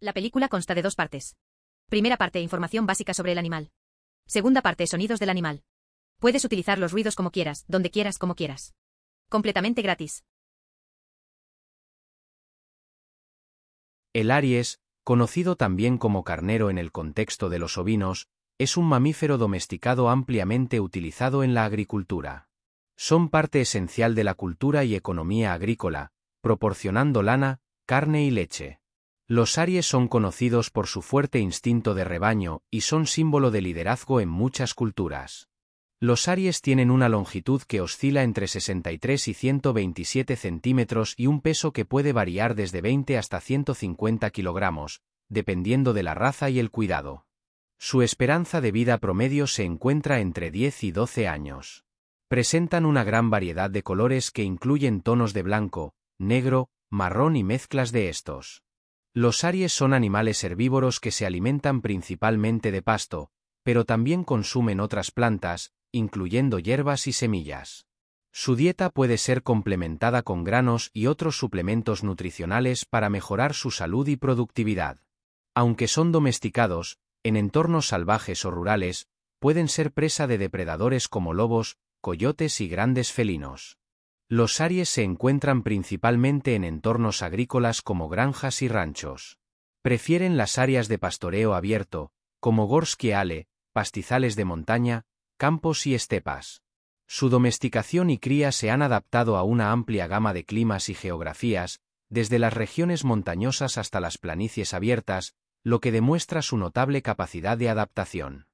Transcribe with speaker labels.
Speaker 1: La película consta de dos partes. Primera parte, información básica sobre el animal. Segunda parte, sonidos del animal. Puedes utilizar los ruidos como quieras, donde quieras, como quieras. Completamente gratis. El Aries, conocido también como carnero en el contexto de los ovinos, es un mamífero domesticado ampliamente utilizado en la agricultura. Son parte esencial de la cultura y economía agrícola, proporcionando lana, carne y leche. Los Aries son conocidos por su fuerte instinto de rebaño y son símbolo de liderazgo en muchas culturas. Los Aries tienen una longitud que oscila entre 63 y 127 centímetros y un peso que puede variar desde 20 hasta 150 kilogramos, dependiendo de la raza y el cuidado. Su esperanza de vida promedio se encuentra entre 10 y 12 años. Presentan una gran variedad de colores que incluyen tonos de blanco, negro, marrón y mezclas de estos. Los aries son animales herbívoros que se alimentan principalmente de pasto, pero también consumen otras plantas, incluyendo hierbas y semillas. Su dieta puede ser complementada con granos y otros suplementos nutricionales para mejorar su salud y productividad. Aunque son domesticados, en entornos salvajes o rurales, pueden ser presa de depredadores como lobos, coyotes y grandes felinos. Los aries se encuentran principalmente en entornos agrícolas como granjas y ranchos. Prefieren las áreas de pastoreo abierto, como Gorski Ale, pastizales de montaña, campos y estepas. Su domesticación y cría se han adaptado a una amplia gama de climas y geografías, desde las regiones montañosas hasta las planicies abiertas, lo que demuestra su notable capacidad de adaptación.